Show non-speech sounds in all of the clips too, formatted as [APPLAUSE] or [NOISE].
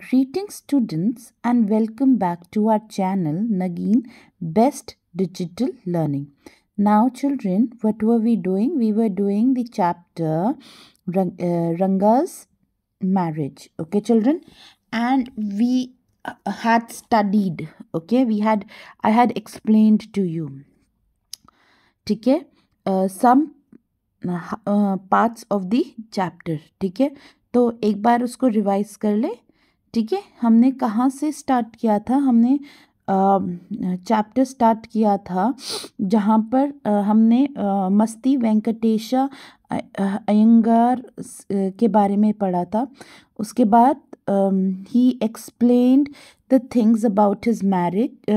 Greetings students and welcome back to our channel Nagin Best Digital Learning. Now children, what were we doing? We were doing the chapter uh, Ranga's marriage. Okay children? And we uh, had studied. Okay? We had, I had explained to you. Okay? Uh, some uh, uh parts of the chapter. Okay? so एक बार उसको revise कर ठीक है हमने कहाँ से start किया था हमने चैप्टर स्टार्ट किया था जहाँ पर आ, हमने आ, मस्ती वेंकटेशा अयंगार के बारे में पढ़ा था उसके बाद he explained the things about his marriage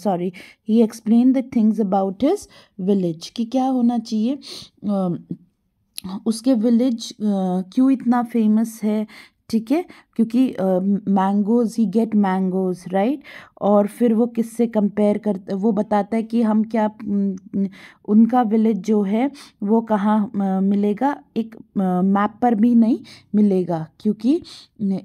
sorry he explain the things about his village कि क्या होना चाहिए uh, उसके विलेज uh, क्यों इतना फेमस है ठीक है क्योंकि mangoes he get mangoes right और फिर वो किससे कंपेयर कर वो बताता है कि हम क्या उनका विलेज जो है वो कहाँ मिलेगा एक मैप पर भी नहीं मिलेगा क्योंकि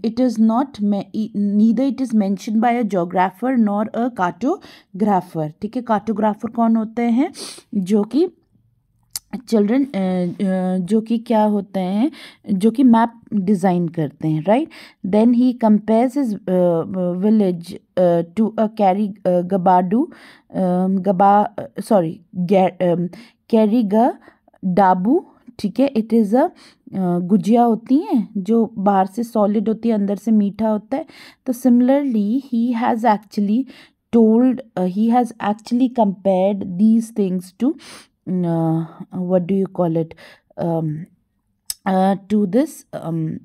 it is not neither it is mansion by a geographer nor a cartographer ठीक है कार्टोग्राफ़र कौन होते हैं जो कि चिल्ड्रन uh, uh, जो कि क्या होते हैं जो कि मैप डिज़ाइन करते हैं right then he compares is village to a कैरी गबाडू गबा सॉरी कैरी ग डाबू ठीक है इट इज़ अ गुजिया होती हैं जो बाहर से सॉलिड होती है अंदर से मीठा होता है तो similarly he has actually told he has actually compared these things to uh, what do you call it um, uh, to this um,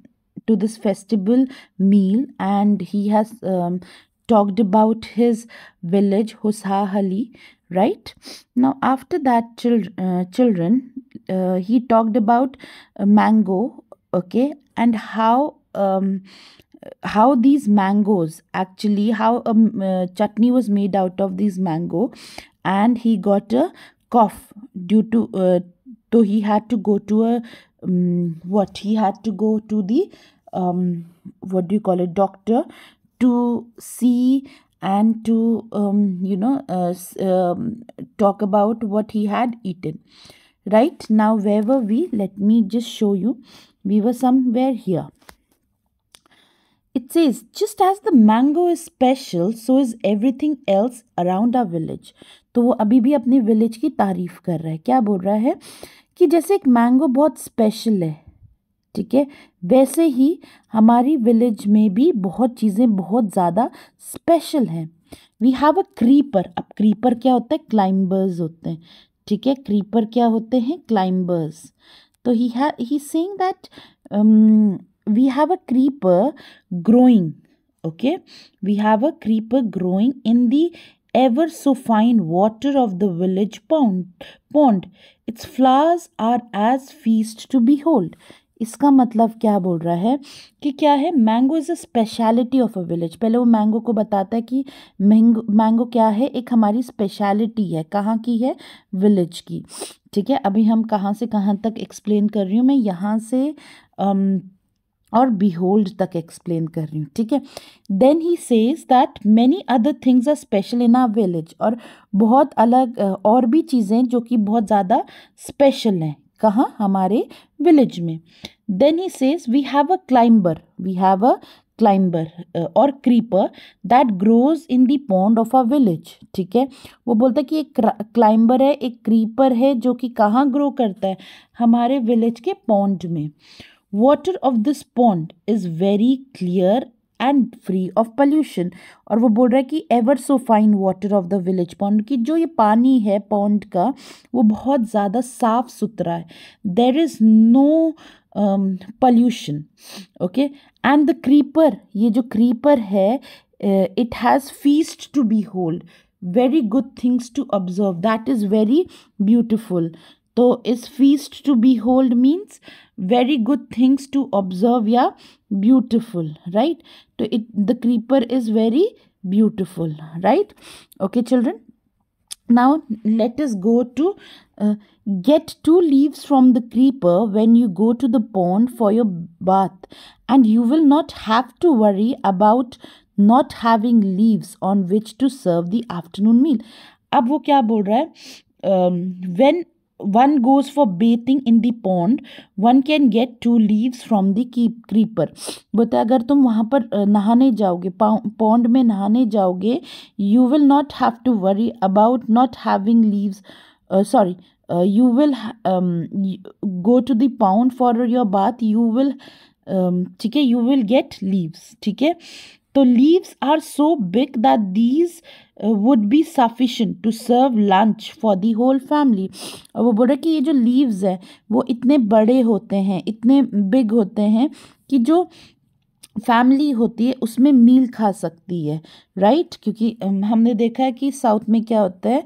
to this festival meal and he has um, talked about his village Husahali right now after that chil- uh, children uh, he talked about uh, mango okay and how um, how these mangoes actually how a um, uh, chutney was made out of these mango and he got a cough due to uh, so he had to go to a um, what he had to go to the um, what do you call it doctor to see and to um, you know uh, um, talk about what he had eaten right now where were we let me just show you we were somewhere here it says just as the mango is special so is everything else around our village तो वो अभी भी अपने village की तारीफ़ कर रहा है क्या बोल रहा है कि जैसे एक मैंगो बहुत स्पेशल है ठीक है वैसे ही हमारी विलेज में भी बहुत चीज़ें बहुत ज़्यादा स्पेशल हैं वी हैव अ क्रीपर अब क्रीपर क्या होता है क्लाइंबर्स होते हैं ठीक है क्रीपर क्या होते हैं क्लाइंबर्स तो ही है he saying that we have a creeper growing okay we have a creeper growing in the ever so fine water of the village pond pond its flowers are as feast to behold इसका मतलब क्या बोल रहा है कि क्या है mango is a speciality of a village पहले वो मैंगो को बताता है कि मैंगो मैंगो क्या है एक हमारी स्पेशलिटी है कहाँ की है विलेज की ठीक है अभी हम कहाँ से कहाँ तक एक्सप्लेन कर रही हूँ मैं यहाँ से अम, um, और बिहोल्ड तक एक्सप्लेन कर रही हूँ ठीक है then he says that many other things are special in our village और बहुत अलग और भी चीज़ें जो कि बहुत ज़्यादा स्पेशल हैं कहाँ हमारे विलेज में then he says we have a climber we have a climber और creeper that grows in the pond of a village ठीक है वो बोलता है कि एक क्लाइंबर है एक क्रीपर है जो कि कहाँ ग्रो करता है हमारे विलेज के पॉन्ड में water of this pond is very clear and free of pollution और वो बोल रहा है कि ever so fine water of the village pond कि जो ये पानी है पॉन्ड का वो बहुत ज़्यादा साफ सुथरा है there is no pollution okay and the creeper ये जो क्रीपर है it has feast to behold very good things to observe that is very beautiful So, इस feast to behold means very good things to observe या beautiful right तो it the creeper is very beautiful right okay children now let us go to uh, get two leaves from the creeper when you go to the pond for your bath and you will not have to worry about not having leaves on which to serve the afternoon meal अब वो क्या बोल रहा है um, when one goes for bathing in the pond one can get to leaves from the keep creeper बोलते अगर तुम वहाँ पर नहाने जाओगे पॉन्ड में नहाने जाओगे you will not have to worry about not having leaves sorry you will go to the pound for your bath you will ठीक है यू विल गेट लीव्स ठीक है तो leaves are so big that these would be sufficient to serve lunch for the whole family और वो बोल रहा है कि ये जो लीव्स है वो इतने बड़े होते हैं इतने बिग होते हैं कि जो फैमिली होती है उसमें मील खा सकती है राइट क्योंकि um, हमने देखा है कि साउथ में क्या होता है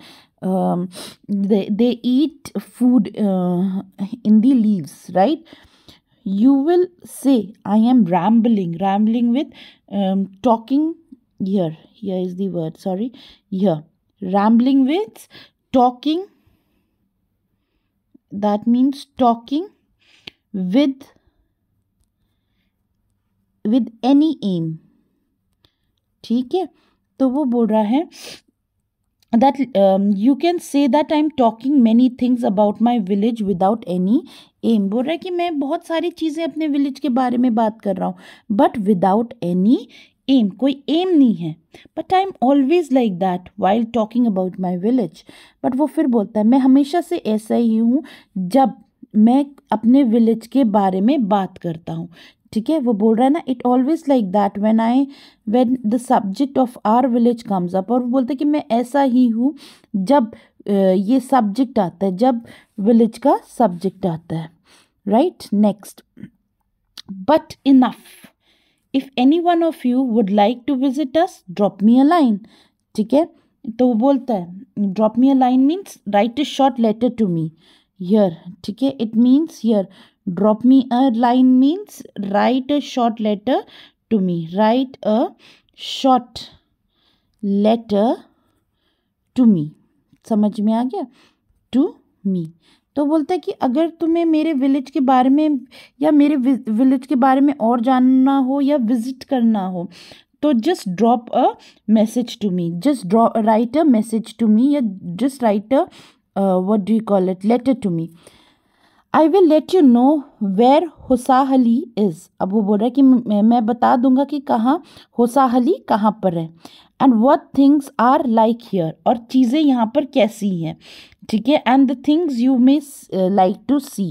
they they eat food in the leaves right you will say I am rambling rambling with talking here here is the word sorry here rambling with talking that means talking with with any aim ठीक है तो वो बोल रहा है that you can say that I am talking many things about my village without any um बोल रहा है कि मैं बहुत सारी चीज़ें अपने विलेज के बारे में बात कर रहा हूँ बट विदाउट एनी एम कोई एम नहीं है but I am always like that while talking about my village but वो फिर बोलता है मैं हमेशा से ऐसा ही हूँ जब मैं अपने विलेज के बारे में बात करता हूँ ठीक है वो बोल रहा है ना it always like that when I when the subject of our village comes up और वो बोलते हैं कि मैं ऐसा ही हूँ जब ये सब्जेक्ट आता है जब विलेज का सब्जेक्ट आता है right next but enough if any one of you would like to visit us drop me a line ठीक है तो वो बोलता है drop me a line means write a short letter to me यर ठीक है इट मीन्स यर drop me a line means write a short letter to me write a short letter to me समझ में आ गया टू मी तो बोलता है कि अगर तुम्हें मेरे विलेज के बारे में या मेरे विलेज के बारे में और जानना हो या विज़िट करना हो तो just drop a message to me just draw write a message to me या just write a what do you call it letter to me I will let you know where Hosahalli is अब वो बोल रहा है कि मैं बता दूंगा कि कहाँ होसाहली कहाँ पर है and what things are like here और चीज़ें यहाँ पर कैसी हैं ठीक है and the things you may like to see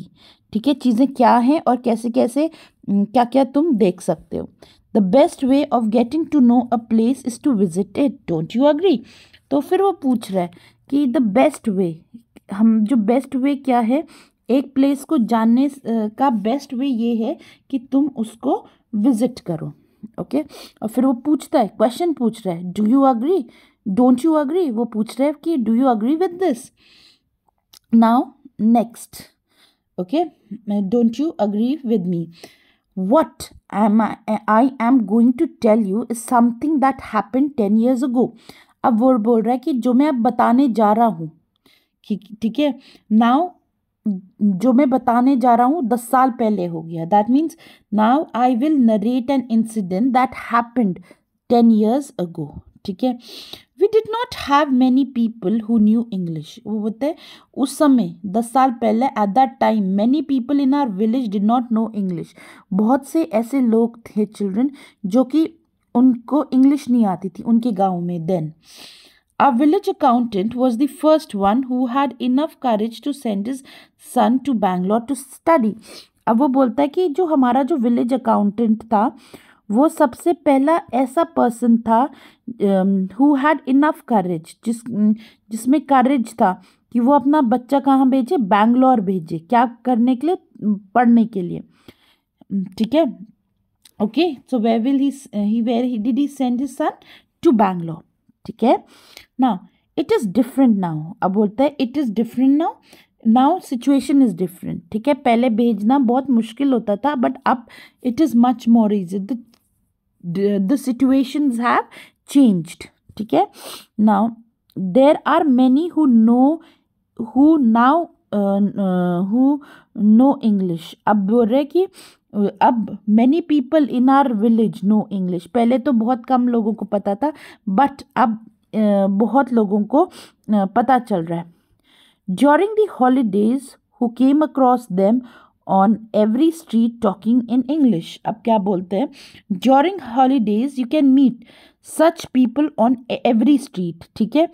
ठीक है चीज़ें क्या हैं और कैसे कैसे क्या क्या तुम देख सकते हो the best way of getting to know a place is to visit it don't you agree तो फिर वो पूछ रहा है कि द बेस्ट वे हम जो बेस्ट वे क्या है एक प्लेस को जानने uh, का बेस्ट वे ये है कि तुम उसको विजिट करो ओके okay? और फिर वो पूछता है क्वेश्चन पूछ रहा है do you agree don't you agree वो पूछ रहा है कि do you agree with this now next okay don't you agree with me what am I, I am going to tell you is something that happened 10 years ago ab वो bol raha hai ki jo main ab batane ja raha hu theek hai now jo main batane ja raha hu 10 saal pehle ho gaya that means now i will narrate an incident that happened 10 years ago ठीक है we did not have many people who knew English वो बोलते हैं उस समय दस साल पहले at that time many people in our village did not know English बहुत से ऐसे लोग थे चिल्ड्रन जो कि उनको इंग्लिश नहीं आती थी उनके गाँव में then a village accountant was the first one who had enough courage to send is son to Bangalore to study अब वो बोलता है कि जो हमारा जो विलेज अकाउंटेंट था वो सबसे पहला ऐसा पर्सन था हु हैड इनफ करेज जिस जिसमें करेज था कि वो अपना बच्चा कहाँ भेजे बैंगलोर भेजे क्या करने के लिए पढ़ने के लिए ठीक है okay so we will he were he did he send his son to Bangalore ठीक है ना इट इज़ डिफरेंट नाउ अब बोलता है it is different now now situation is different ठीक है पहले भेजना बहुत मुश्किल होता था बट अब it is much more easy the the situations have changed ठीक है now there are many who know who now who know English अब बोल रहे कि uh, अब many people in our village know English पहले तो बहुत कम लोगों को पता था बट अब uh, बहुत लोगों को uh, पता चल रहा है during the holidays who came across them on every street talking in English अब क्या बोलते हैं during holidays you can meet such people on every street ठीक है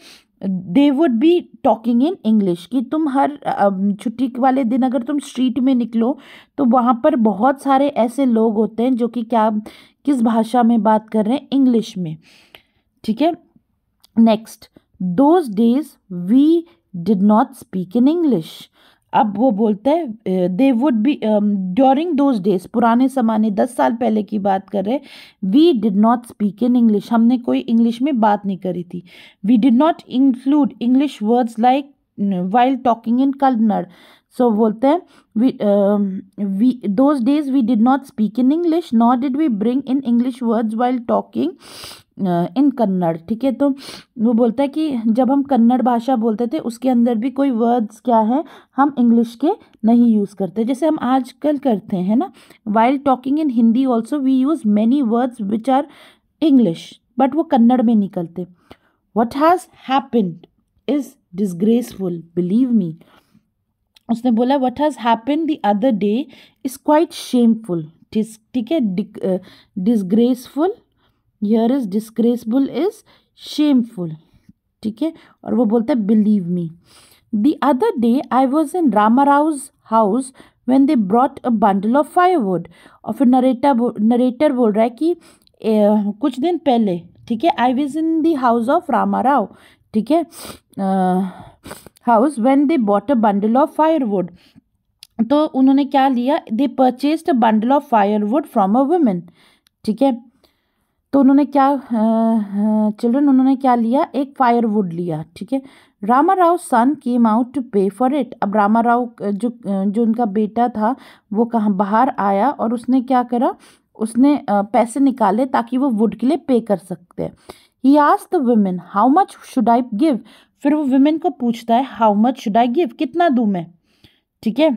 they would be talking in English कि तुम हर छुट्टी वाले दिन अगर तुम स्ट्रीट में निकलो तो वहाँ पर बहुत सारे ऐसे लोग होते हैं जो कि क्या किस भाषा में बात कर रहे हैं इंग्लिश में ठीक है next those days we did not speak in English अब वो बोलते हैं they would be during those days पुराने ज़माने दस साल पहले की बात कर रहे we did not speak in English हमने कोई इंग्लिश में बात नहीं करी थी we did not include English words like while talking in Kannada So बोलते हैं we uh, um, we those days we did not speak in English nor did we bring in English words in Kannada uh, ठीक है तो वो बोलता है कि जब हम कन्नड़ भाषा बोलते थे उसके अंदर भी कोई वर्ड्स क्या है हम इंग्लिश के नहीं यूज़ करते जैसे हम आजकल करते हैं ना while talking in Hindi also we use many words which are English but वो कन्नड़ में निकलते what has happened is disgraceful believe me उसने बोला what has happen the other day is quite shameful ठीक है disgraceful here is disgraceful is shameful ठीक है और वो बोलता है believe me the other day I was in Rama Rao's house when they brought a bundle of firewood और फिर नरेटा नरेटर बोल रहा है कि ए, कुछ दिन पहले ठीक है I was in the house of Rama Rao ठीक है house when they bought a bundle of firewood तो उन्होंने क्या लिया they purchase a bundle of firewood from a women ठीक है तो उन्होंने क्या चिल्ड्रन उन्होंने क्या लिया एक फायरवुड लिया ठीक है Rama Rao son came out to pay for it अब रामा राव जो जो उनका बेटा था वो कहाँ बाहर आया और उसने क्या करा उसने पैसे निकाले ताकि वो वुड के लिए पे कर सकते हैं ही आज the women how much should I give फिर वो वुमेन को पूछता है how much should I give कितना दूँ मैं ठीक है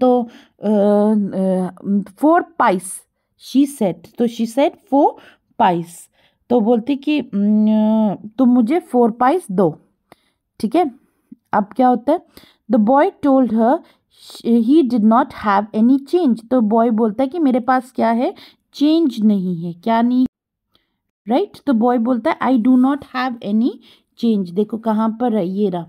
तो फोर पाइस शी सेट तो शी सेट फोर पाइस तो बोलती कि तुम मुझे फोर पाइस दो ठीक है अब क्या होता है the boy told her he did not have any change तो बॉय बोलता है कि मेरे पास क्या है चेंज नहीं है क्या नहीं राइट तो बॉय बोलता है I do not have any change देखो कहाँ पर है ये रहा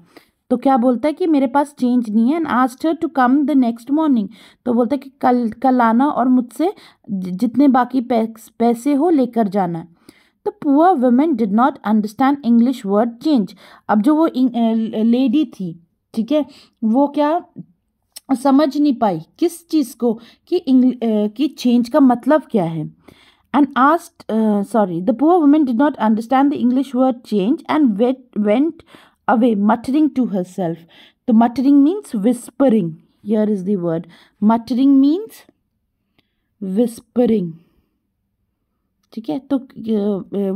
तो क्या बोलता है कि मेरे पास चेंज नहीं है and asked her to come the next morning तो बोलता है कि कल कल आना और मुझसे जितने बाकी पैसे हो लेकर जाना है तो poor women did not understand English word change अब जो वो लेडी थी ठीक है वो क्या समझ नहीं पाई किस चीज़ को कि इंग्ल कि चेंज का मतलब क्या है and asked, uh, sorry, the poor woman did not understand the English word change and went, went away muttering to herself. The muttering means whispering. Here is the word. Muttering means whispering. ठीक है तो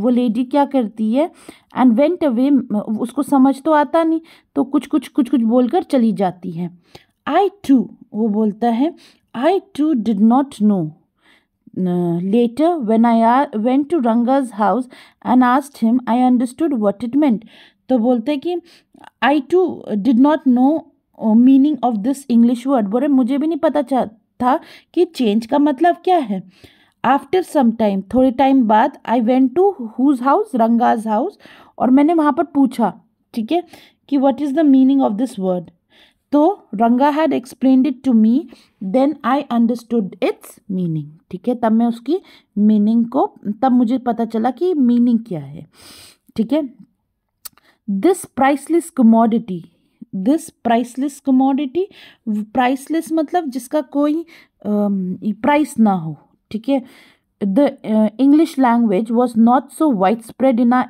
वो lady क्या करती है and went away उसको समझ तो आता नहीं तो कुछ कुछ कुछ कुछ बोलकर चली जाती है आई टू वो बोलता है I too did not know later uh, later, when I went to Ranga's house and asked him, I understood what it meant. तो बोलते हैं कि I too did not know meaning of this English word बोले मुझे भी नहीं पता था कि चेंज का मतलब क्या है आफ्टर सम टाइम थोड़े टाइम बाद I went to whose house Ranga's house और मैंने वहाँ पर पूछा ठीक है कि what is the meaning of this word तो Ranga had explain it to me then I understood its meaning ठीक है तब मैं उसकी मीनिंग को तब मुझे पता चला कि मीनिंग क्या है ठीक है this priceless commodity this priceless commodity priceless मतलब जिसका कोई प्राइस ना हो ठीक है the English language was not so wide spread in a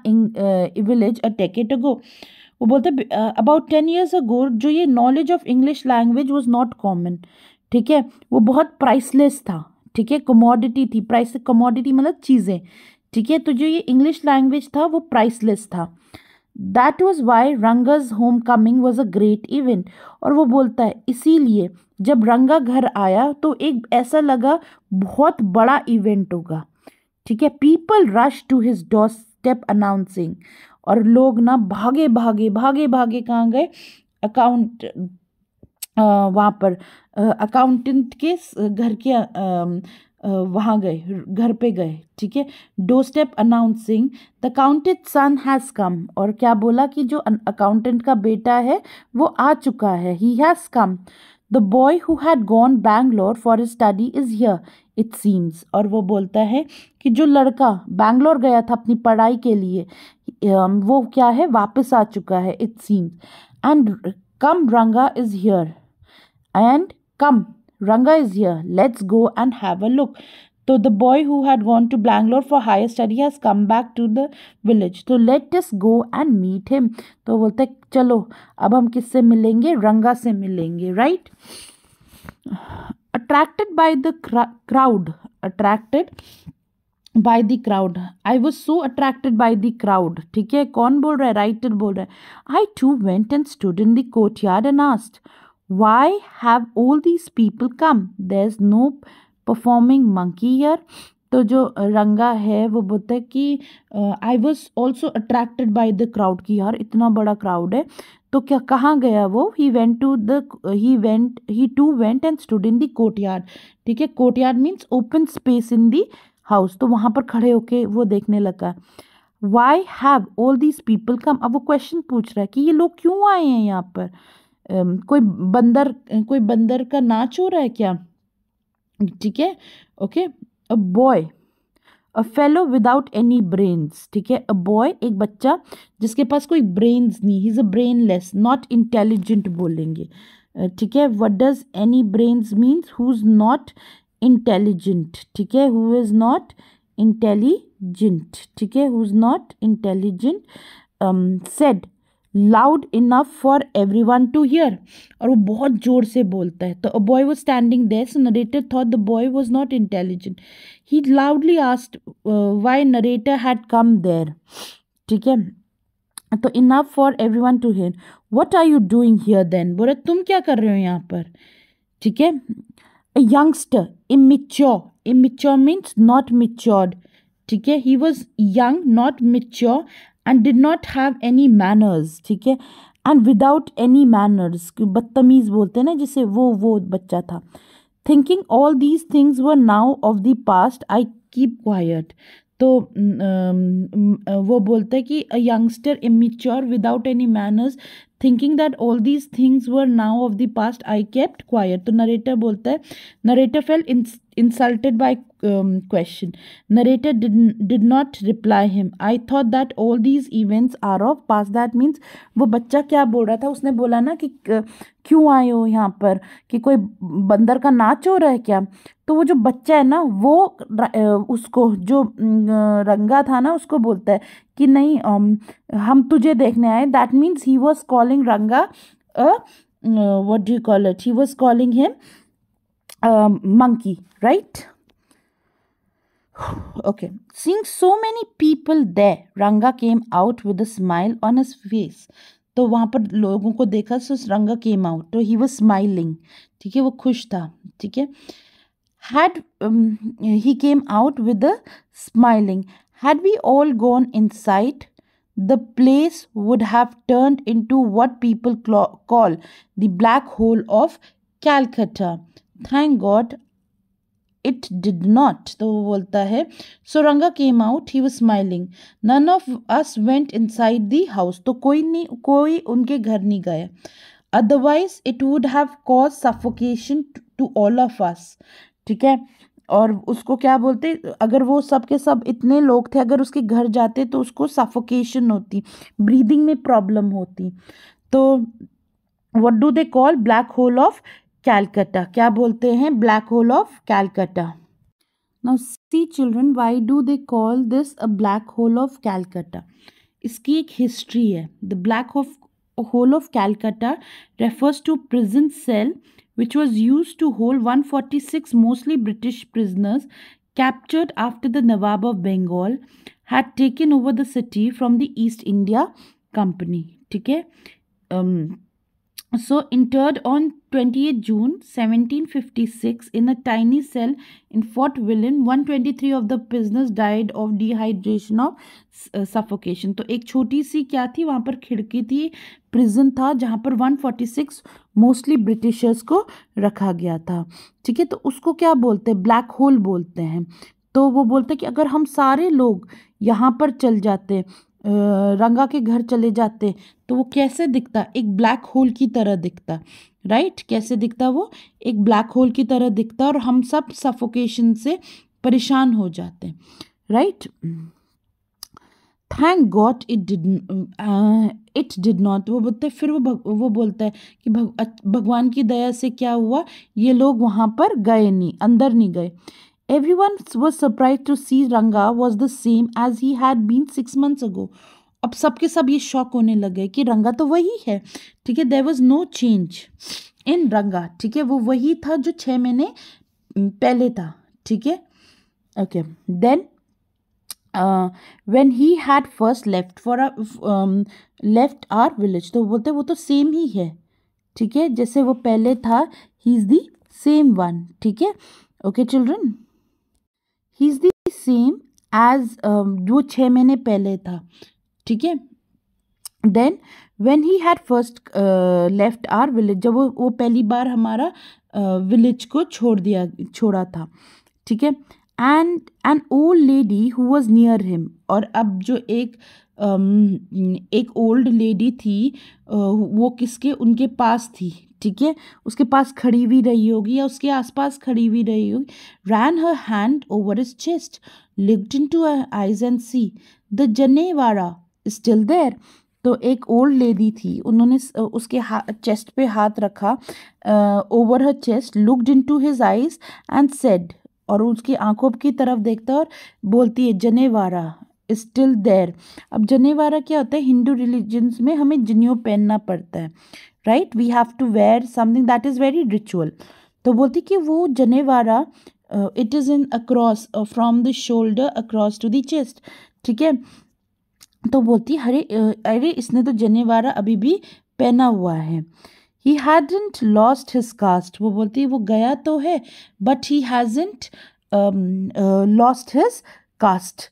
village a decade ago वो बोलते हैं अबाउट टेन ईयर्स गोर जो ये knowledge of English language was not common ठीक है वो बहुत प्राइसलेस था ठीक है कमोडिटी थी प्राइस कमोडिटी मतलब चीज़ें ठीक है तो जो ये इंग्लिश लैंग्वेज था वो प्राइसलेस था that was why Ranga's home coming was a great event और वो बोलता है इसीलिए जब रंगा घर आया तो एक ऐसा लगा बहुत बड़ा इवेंट होगा ठीक है people rush to his door step announcing और लोग ना भागे भागे भागे भागे कहाँ गए अकाउंट वहाँ पर अकाउंटेंट के घर के वहाँ गए घर पे गए ठीक है door step announcing the counted son has come और क्या बोला कि जो अकाउंटेंट का बेटा है वो आ चुका है he has come the boy who had Bangalore for for study is here, it seems और वो बोलता है कि जो लड़का बैंगलोर गया था अपनी पढ़ाई के लिए um, वो क्या है वापस आ चुका है it seems and come Ranga is here. And come Ranga is here. Let's go and have a look So the boy who had gone to Bangalore for higher study has come back to the village. So let us go and meet him. So बोलते चलो अब हम किससे मिलेंगे रंगा से मिलेंगे right? Attracted by the crowd. Attracted by the crowd. I was so attracted by the crowd. ठीक है कौन बोल रहा है writer बोल रहा है. I too went and stood in the courtyard and asked, why have all these people come? There's no performing monkey here तो जो रंगा है वो बोलता है कि I was also attracted by the crowd की यार इतना बड़ा क्राउड है तो क्या कहाँ गया वो he went to the he went he to went and stood in the courtyard ठीक है courtyard means open space in the house तो वहाँ पर खड़े होके वो देखने लगा why have all these people come अब वो क्वेश्चन पूछ रहा है कि ये लोग क्यों आए हैं यहाँ पर um, कोई बंदर कोई बंदर का नाच हो रहा है क्या ठीक है okay a boy a fellow without any brains ठीक है अ बॉय एक बच्चा जिसके पास कोई ब्रेन्स नहीं he is a brainless not intelligent बोलेंगे ठीक है what does any brains means who is not intelligent ठीक है हु इज़ नॉट इंटेलिजेंट ठीक है who is not intelligent said loud enough for everyone to hear और वो बहुत ज़ोर से बोलता है तो a boy was standing this narrator thought the boy was not intelligent he loudly asked why narrator had come देर ठीक है तो enough for everyone to hear what are you doing here then बोरे तुम क्या कर रहे हो यहाँ पर ठीक है a youngster immature immature means not matured ठीक है he was young not mature and did not have any manners ठीक है एंड विदाउट एनी मैनर्स बदतमीज़ बोलते हैं ना जिसे वो वो बच्चा था thinking all these things were now of the past I keep quiet तो वो बोलता है कि a youngster immature without any manners thinking that all these things were now of the past I kept quiet तो narrator बोलता है narrator felt insulted by um, question narrator did, did not reply him i thought that all these events are of past that means वो बच्चा क्या बोल रहा था उसने बोला ना कि क्यों आए हो यहाँ पर कि कोई बंदर का नाच हो रहा है क्या तो वो जो बच्चा है ना वो उसको जो रंगा था ना उसको बोलता है कि नहीं हम तुझे देखने आए that means he was calling Ranga what do call it he was calling him Um, monkey, right? [SIGHS] okay. Seeing so many people there, Ranga came out with a smile on his face. तो वहाँ पर लोगों को देखा सो रंगा came out तो he was smiling ठीक है वो खुश था ठीक है had um, he came out with a smiling had we all gone inside the place would have turned into what people call the black hole of calcutta thank God it did not तो वो बोलता है सोरंगा came out ही वो smiling none of us went inside the house तो कोई नहीं कोई उनके घर नहीं गया otherwise it would have cause suffocation to all of us ठीक है और उसको क्या बोलते अगर वो सब के सब इतने लोग थे अगर उसके घर जाते तो उसको सफोकेशन होती ब्रीदिंग में प्रॉब्लम होती तो what do they call black hole of Calcutta क्या बोलते हैं black hole of Calcutta now see children why do they call this a black hole of Calcutta इसकी एक हिस्ट्री है the black of hole of Calcutta refers to prison cell which was use to hold one forty six mostly British prisoners captured after the nawab of Bengal had taken over the city from the east India Company ठीक है um, so interred on 28 June 1756 in a tiny cell in Fort William 123 of the prisoners died of dehydration of uh, suffocation तो एक छोटी सी क्या थी वहाँ पर खिड़की थी प्रिजन था जहाँ पर 146 मोस्टली ब्रिटिशर्स को रखा गया था ठीक है तो उसको क्या बोलते हैं ब्लैक होल बोलते हैं तो वो बोलते हैं कि अगर हम सारे लोग यहाँ पर चल जाते रंगा के घर चले जाते तो वो कैसे दिखता एक ब्लैक होल की तरह दिखता राइट कैसे दिखता वो एक ब्लैक होल की तरह दिखता और हम सब सफोकेशन से परेशान हो जाते right thank God it did it did not वो बोलते फिर वो भग, वो बोलता है कि भग, भगवान की दया से क्या हुआ ये लोग वहाँ पर गए नहीं अंदर नहीं गए Everyone was surprised to see Ranga was the same age he had been six months ago अब सबके सब ये शॉक होने लगे कि रंगा तो वही है ठीक है there was no change in Ranga ठीक है वो वही था जो छः महीने पहले था ठीक है okay then when he had first left for left our village तो बोलते वो तो सेम ही है ठीक है जैसे वो पहले था he is the same one ठीक है okay children he is the same age जो छः महीने पहले था ठीक है then when he had first left our village जब वो वो पहली बार हमारा विलेज uh, को छोड़ दिया छोड़ा था ठीक है and an old lady who was near him और अब जो एक um, एक ओल्ड लेडी थी uh, वो किसके उनके पास थी ठीक है उसके पास खड़ी हुई रही होगी या उसके आसपास खड़ी हुई रही होगी ran her hand over his chest looked into eyes and see the janivara still there तो एक ओल्ड लेडी थी उन्होंने उसके चेस्ट पे हाथ रखा over her chest looked into his eyes and said और उसकी आंखों की तरफ देखता और बोलती है जनेवारा स्टिल देर अब जनेवारा क्या होता है हिंदू रिलीजन्स में हमें जनेऊ पहनना पड़ता है right we have to wear something that is very ritual तो बोलती कि वो janivara it is in across from the shoulder across to the chest ठीक है तो बोलती हरे अरे इसने तो जनेवारा अभी भी पहना हुआ है he hasn't lost his caste वो बोलती वो गया तो है but he hasn't lost his caste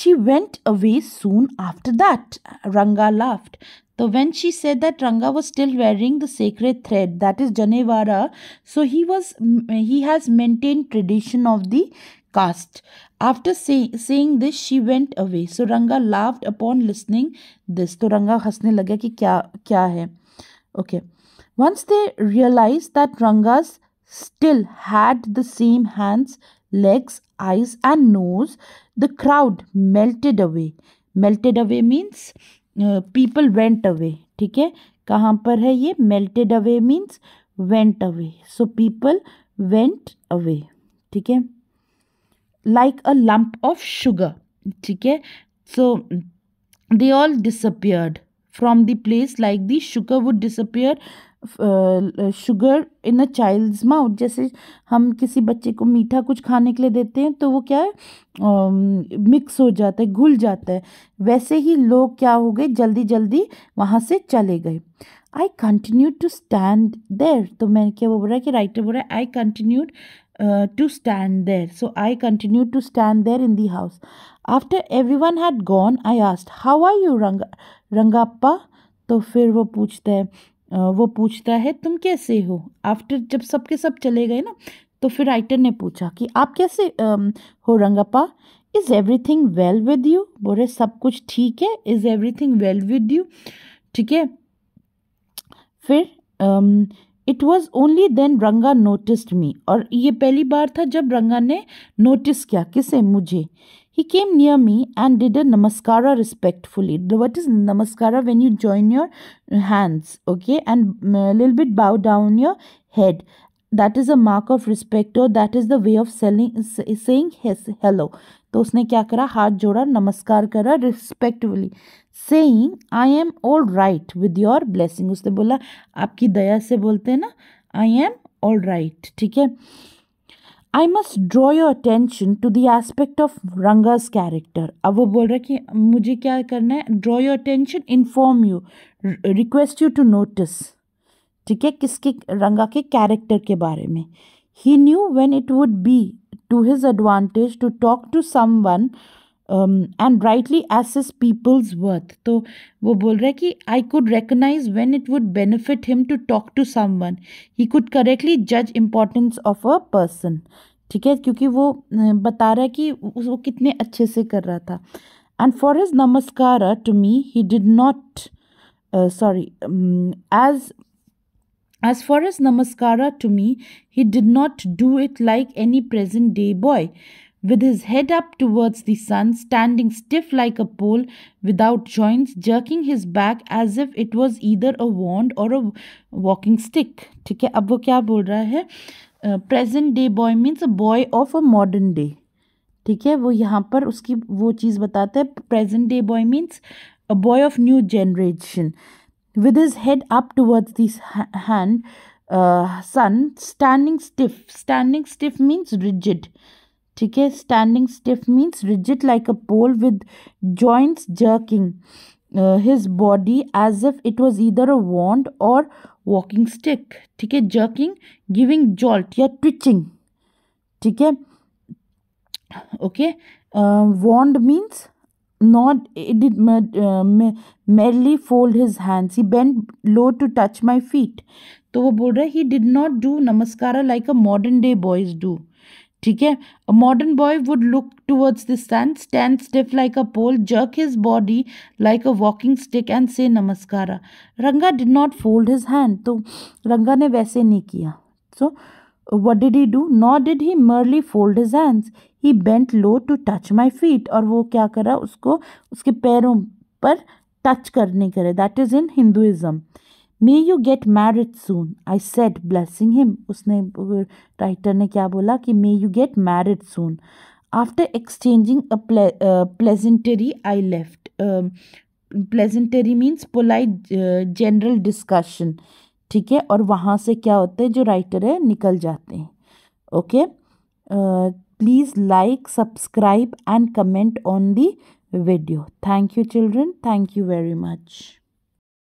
she went away soon after that Ranga laughed So when she said that Ranga was still wearing the sacred thread, that is Janevara, so he was he has maintained tradition of the caste. After say, saying this, she went away. So Ranga laughed upon listening this. So Ranga hasne laga ki kya kya hai. Okay. Once they realized that Ranga's still had the same hands, legs, eyes, and nose, the crowd melted away. Melted away means people went away ठीक है कहाँ पर है ये melted away means went away so people went away ठीक है like a lump of sugar ठीक है so they all disappeared from the place like the sugar would disappear sugar in a child's mouth जैसे हम किसी बच्चे को मीठा कुछ खाने के लिए देते हैं तो वो क्या है मिक्स हो जाता है घुल जाता है वैसे ही लोग क्या हो गए जल्दी जल्दी वहाँ से चले गए I continue to stand there तो मैंने क्या वो बोल रहा है कि राइटर बोल रहा है I continued to stand there so I continue to stand there in the house after every one had gone I asked how are you Ranga Rangappa तो फिर वो पूछते हैं वो पूछता है तुम कैसे हो आफ्टर जब सब के सब चले गए ना तो फिर राइटर ने पूछा कि आप कैसे हो Rangappa is everything well with you बोरे सब कुछ ठीक है is everything well with you ठीक है फिर it was only then Ranga notice me और ये पहली बार था जब रंगा ने नोटिस किया किसे मुझे He came near me and did a namaskara respectfully. What is namaskara? When you join your hands, okay, and a little bit bow down your head. That is a mark of respect or that is the way of selling, saying his, hello. तो उसने क्या करा हाथ जोड़ा नमस्कार करा respectfully saying I am all right with your blessing उसने बोला आपकी दया से बोलते हैं ना आई एम ऑल राइट ठीक है I must draw your attention to the aspect of Ranga's character अब वो बोल रहा है कि मुझे क्या करना है draw your attention inform you request you to notice ठीक है किसके रंगा के कैरेक्टर के बारे में he knew when it would be to his advantage to talk to some one and rightly assess people's worth तो वो बोल रहा है कि I could recognise when it would benefit him to talk to one he could correctly जज importance of a person ठीक है क्योंकि वो बता रहा है कि वो कितने अच्छे से कर रहा था एंड फॉर हिज नमस्कार to me he did not sorry as As far as namaskara to me, he did not do it like any present day boy, with his head up towards the sun, standing stiff like a pole without joints, jerking his back as if it was either a wand or a walking stick. ठीक है अब वो क्या बोल रहा है present day boy means a boy of a modern present ठीक है वो यहाँ पर उसकी वो चीज़ बताता है present day boy means a with his head up towards the hand uh, sun standing stiff standing stiff means rigid ठीक है standing stiff means rigid like a pole with joints jerking his body as if it was either a wand or walking stick ठीक है jerking giving jolt या twitching ठीक है okay wand means not it did merely fold his hands he bend low to touch my feet तो वो बोल रहे he did not do नमस्कार like a modern day boys do ठीक है modern boy would look towards this son stand stiff like a pole jerk his body like a walking stick and say नमस्कार Ranga did not fold his hand तो रंगा ने वैसे नहीं किया so what did he do not did he merely fold his hands he bent low to touch my feet और वो क्या करा उसको उसके पैरों पर टच करने करे that is in Hinduism may you get married soon I said blessing him उसने राइटर ने क्या बोला कि may you get married soon after exchanging a pleasantry I left pleasantry means polite general discussion ठीक है और वहाँ से क्या होता है जो राइटर है निकल जाते हैं okay please like subscribe and comment on the video thank you children thank you very much